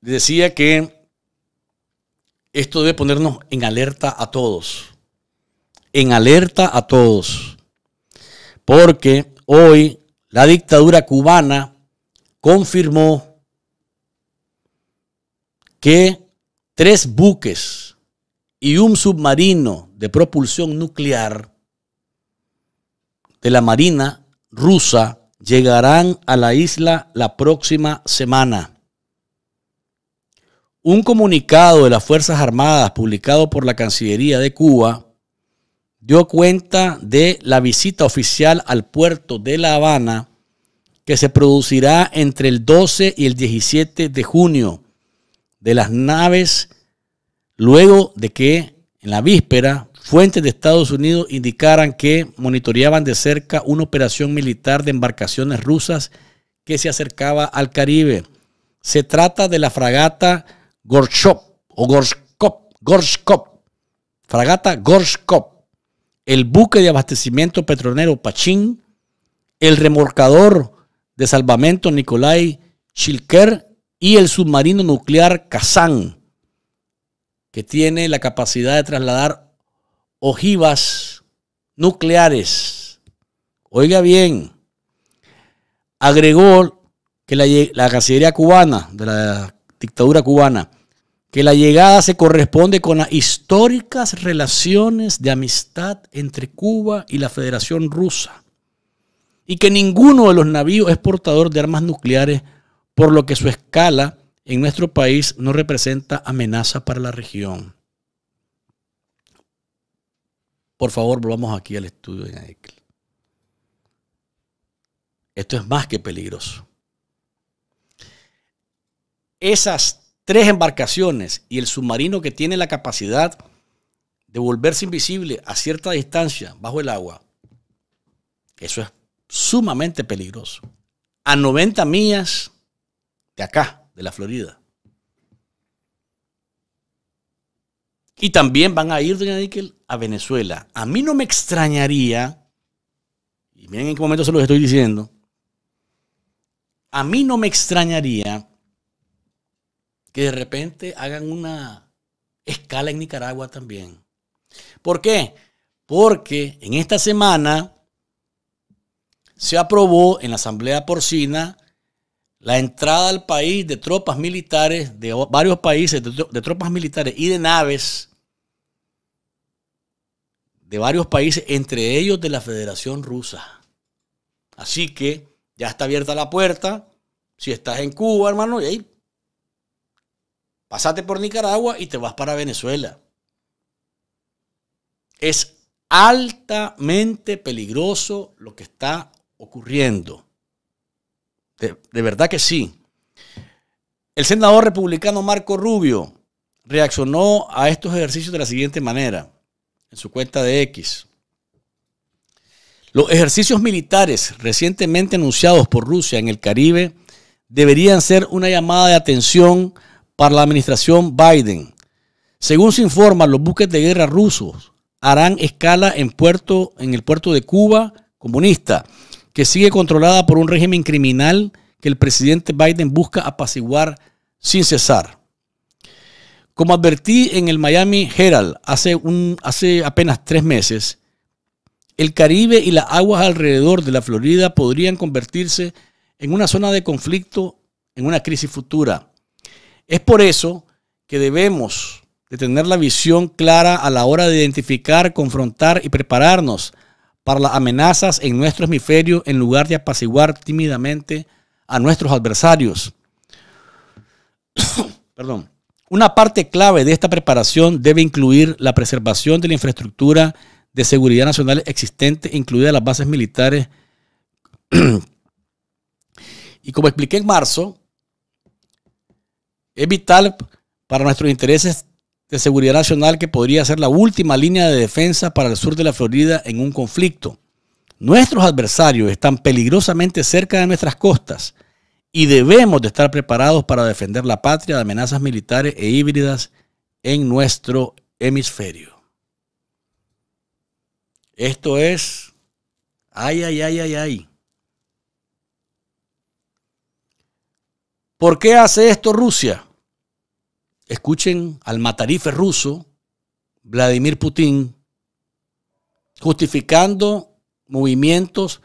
decía que esto debe ponernos en alerta a todos. En alerta a todos. Porque hoy la dictadura cubana confirmó que tres buques y un submarino de propulsión nuclear de la Marina rusa llegarán a la isla la próxima semana. Un comunicado de las Fuerzas Armadas publicado por la Cancillería de Cuba dio cuenta de la visita oficial al puerto de La Habana que se producirá entre el 12 y el 17 de junio de las naves luego de que en la víspera fuentes de Estados Unidos indicaran que monitoreaban de cerca una operación militar de embarcaciones rusas que se acercaba al Caribe. Se trata de la fragata Gorshop o Gorshkop, Gorshkop, fragata Gorshkop, el buque de abastecimiento petrolero Pachín, el remolcador de salvamento Nikolai Chilker y el submarino nuclear Kazán, que tiene la capacidad de trasladar ojivas nucleares. Oiga bien, agregó que la, la cubana de la dictadura cubana, que la llegada se corresponde con las históricas relaciones de amistad entre Cuba y la Federación Rusa, y que ninguno de los navíos es portador de armas nucleares, por lo que su escala en nuestro país no representa amenaza para la región. Por favor, volvamos aquí al estudio de Esto es más que peligroso esas tres embarcaciones y el submarino que tiene la capacidad de volverse invisible a cierta distancia bajo el agua, eso es sumamente peligroso. A 90 millas de acá, de la Florida. Y también van a ir, doña Nickel, a Venezuela. A mí no me extrañaría, y miren en qué momento se los estoy diciendo, a mí no me extrañaría que de repente hagan una escala en Nicaragua también. ¿Por qué? Porque en esta semana se aprobó en la Asamblea Porcina la entrada al país de tropas militares de varios países, de, tropas militares y de naves de varios países, entre ellos de la Federación Rusa. Así que ya está abierta la puerta. Si estás en Cuba, hermano, y ahí Pásate por Nicaragua y te vas para Venezuela. Es altamente peligroso lo que está ocurriendo. De, de verdad que sí. El senador republicano Marco Rubio reaccionó a estos ejercicios de la siguiente manera, en su cuenta de X. Los ejercicios militares recientemente anunciados por Rusia en el Caribe deberían ser una llamada de atención para la administración Biden. Según se informa, los buques de guerra rusos harán escala en, el puerto de Cuba comunista, que sigue controlada por un régimen criminal que el presidente Biden busca apaciguar sin cesar. Como advertí en el Miami Herald hace apenas tres meses, el Caribe y las aguas alrededor de la Florida podrían convertirse en una zona de conflicto en una crisis futura. Es por eso que debemos de tener la visión clara a la hora de identificar, confrontar y prepararnos para las amenazas en nuestro hemisferio en lugar de apaciguar tímidamente a nuestros adversarios. Perdón. Una parte clave de esta preparación debe incluir la preservación de la infraestructura de seguridad nacional existente, incluidas las bases militares. y como expliqué en marzo, es vital para nuestros intereses de seguridad nacional que podría ser la última línea de defensa para el sur de la Florida en un conflicto. Nuestros adversarios están peligrosamente cerca de nuestras costas y debemos de estar preparados para defender la patria de amenazas militares e híbridas en nuestro hemisferio. Esto es... Ay, ay, ay, ay, ay. ¿Por qué hace esto Rusia? Escuchen al matarife ruso, Vladimir Putin, justificando movimientos.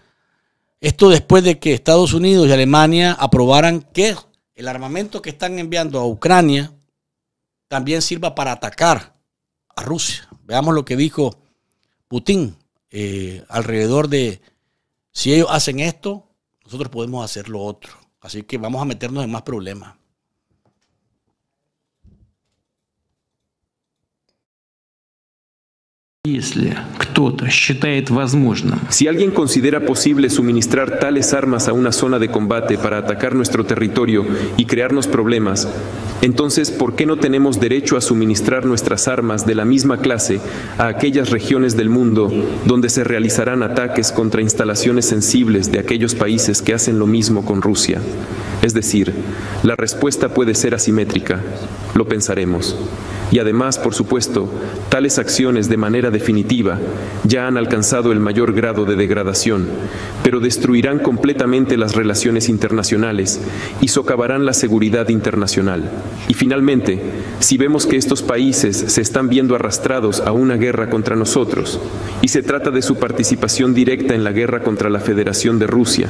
Esto después de que Estados Unidos y Alemania aprobaran que el armamento que están enviando a Ucrania también sirva para atacar a Rusia. Veamos lo que dijo Putin eh, alrededor de si ellos hacen esto, nosotros podemos hacer lo otro. Así que vamos a meternos en más problemas. Si alguien considera posible suministrar tales armas a una zona de combate para atacar nuestro territorio y crearnos problemas, entonces ¿por qué no tenemos derecho a suministrar nuestras armas de la misma clase a aquellas regiones del mundo donde se realizarán ataques contra instalaciones sensibles de aquellos países que hacen lo mismo con Rusia? Es decir, la respuesta puede ser asimétrica. Lo pensaremos. Y además, por supuesto, tales acciones de manera definitiva ya han alcanzado el mayor grado de degradación, pero destruirán completamente las relaciones internacionales y socavarán la seguridad internacional. Y finalmente, si vemos que estos países se están viendo arrastrados a una guerra contra nosotros, y se trata de su participación directa en la guerra contra la Federación de Rusia,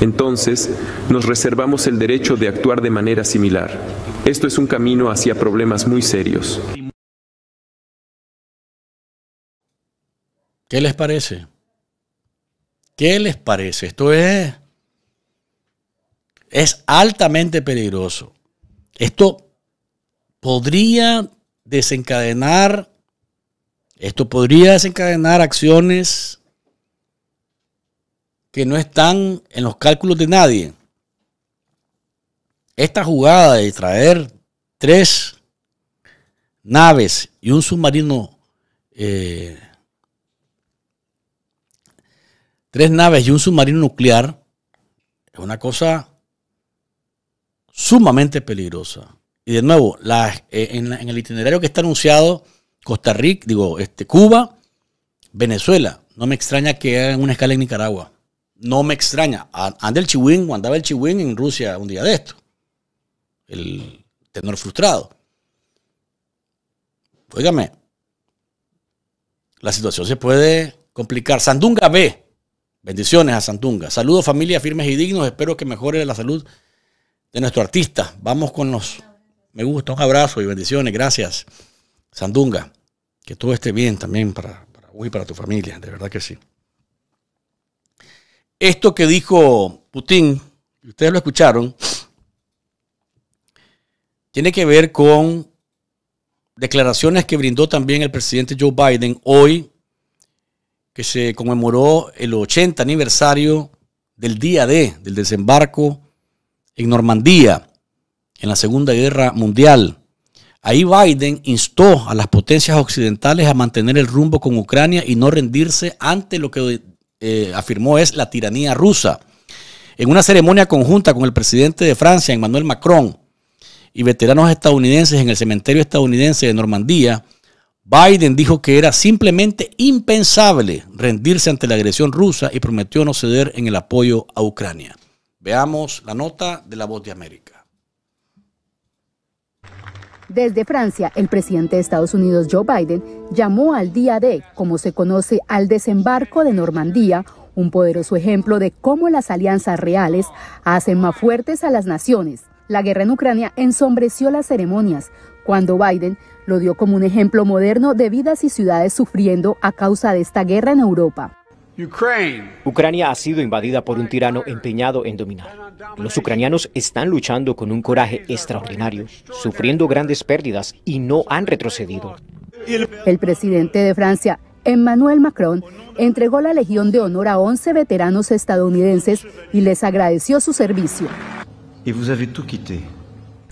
entonces nos reservamos el derecho de actuar de manera similar. Esto es un camino hacia problemas muy serios. ¿Qué les parece? ¿Qué les parece? Esto es, es altamente peligroso. Esto podría desencadenar, esto podría desencadenar acciones que no están en los cálculos de nadie esta jugada de traer tres naves y un submarino, eh, tres naves y un submarino nuclear, es una cosa sumamente peligrosa. Y de nuevo, eh, en, el itinerario que está anunciado, Costa Rica, digo, este, Cuba, Venezuela, no me extraña que hagan una escala en Nicaragua. No me extraña. Anda el Chihuín, andaba el Chihuín en Rusia un día de esto el tenor frustrado. Óigame, la situación se puede complicar. Sandunga B. Bendiciones a Sandunga. Saludos familia firmes y dignos. Espero que mejore la salud de nuestro artista. Vamos con los me gusta. Un abrazo y bendiciones. Gracias, Sandunga. Que todo esté bien también para, para y para tu familia. De verdad que sí. Esto que dijo Putin, ustedes lo escucharon, tiene que ver con declaraciones que brindó también el presidente Joe Biden hoy, que se conmemoró el 80 aniversario del día D, del desembarco en Normandía, en la Segunda Guerra Mundial. Ahí Biden instó a las potencias occidentales a mantener el rumbo con Ucrania y no rendirse ante lo que eh, afirmó es la tiranía rusa. En una ceremonia conjunta con el presidente de Francia, Emmanuel Macron, y veteranos estadounidenses en el cementerio estadounidense de Normandía, Biden dijo que era simplemente impensable rendirse ante la agresión rusa y prometió no ceder en el apoyo a Ucrania. Veamos la nota de la voz de América. Desde Francia, el presidente de Estados Unidos, Joe Biden, llamó al día de, como se conoce, al desembarco de Normandía, un poderoso ejemplo de cómo las alianzas reales hacen más fuertes a las naciones la guerra en Ucrania ensombreció las ceremonias, cuando Biden lo dio como un ejemplo moderno de vidas y ciudades sufriendo a causa de esta guerra en Europa. Ucrania ha sido invadida por un tirano empeñado en dominar. Los ucranianos están luchando con un coraje extraordinario, sufriendo grandes pérdidas y no han retrocedido. El presidente de Francia, Emmanuel Macron, entregó la Legión de Honor a 11 veteranos estadounidenses y les agradeció su servicio y vous avez tout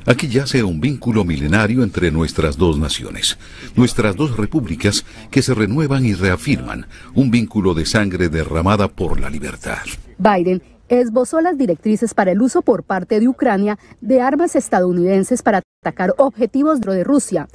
Aquí un vínculo milenario entre nuestras dos naciones, nuestras dos repúblicas que se renuevan y reafirman, un vínculo de sangre derramada por la libertad. Biden esbozó las directrices para el uso por parte de Ucrania de armas estadounidenses para atacar objetivos de Rusia,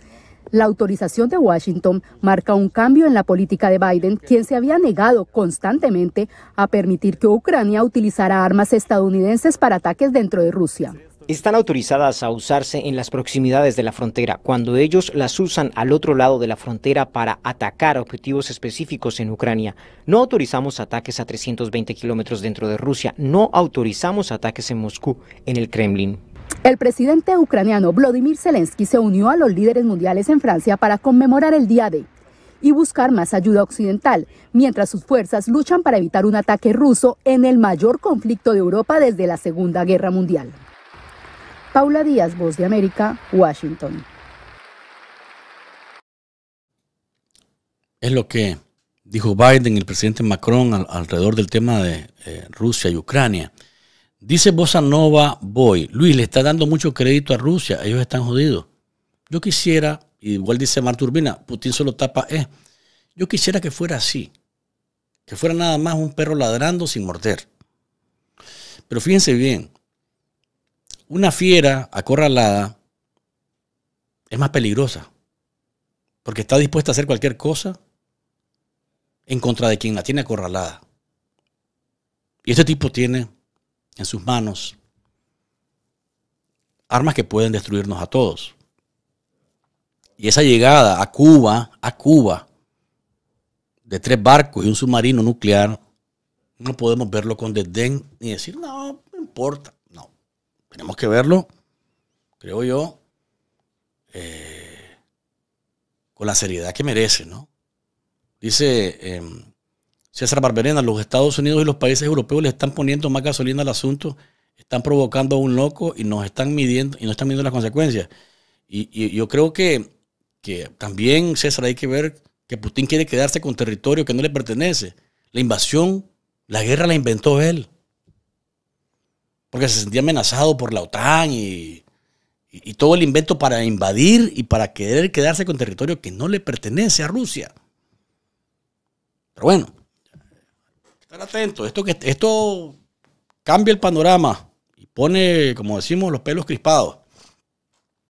la autorización de Washington marca un cambio en la política de Biden, quien se había negado constantemente a permitir que Ucrania utilizara armas estadounidenses para ataques dentro de Rusia. Están autorizadas a usarse en las proximidades de la frontera, cuando ellos las usan al otro lado de la frontera para atacar objetivos específicos en Ucrania. No autorizamos ataques a 320 kilómetros dentro de Rusia, no autorizamos ataques en Moscú, en el Kremlin. El presidente ucraniano Vladimir Zelensky se unió a los líderes mundiales en Francia para conmemorar el Día de y buscar más ayuda occidental, mientras sus fuerzas luchan para evitar un ataque ruso en el mayor conflicto de Europa desde la Segunda Guerra Mundial. Paula Díaz, Voz de América, Washington. Es lo que dijo Biden y el presidente Macron alrededor del tema de eh, Rusia y Ucrania. Dice Bossa Nova Boy, Luis, le está dando mucho crédito a Rusia, ellos están jodidos. Yo quisiera, igual dice Urbina, Putin solo tapa Eh. Yo quisiera que fuera así, que fuera nada más un perro ladrando sin morder. Pero fíjense bien, una fiera acorralada es más peligrosa, porque está dispuesta a hacer cualquier cosa en contra de quien la tiene acorralada. Y este tipo tiene en sus manos armas que pueden destruirnos a todos. Y esa llegada a Cuba, a Cuba, de tres barcos y un submarino nuclear, no podemos verlo con desdén ni decir, no, no importa. No, tenemos que verlo, creo yo, eh, con la seriedad que merece, ¿no? Dice em, César Barberena, los Estados Unidos y los países europeos le están poniendo más gasolina al asunto, están provocando a un loco y nos están midiendo y no están viendo las consecuencias. Y, yo creo que, también, César, hay que ver que Putin quiere quedarse con territorio que no le pertenece. La invasión, la guerra la inventó él. Porque se sentía amenazado por la OTAN y todo el invento para invadir y para querer quedarse con territorio que no le pertenece a Rusia. Pero bueno, atento. Esto, que, esto cambia el panorama y pone, como decimos, los pelos crispados.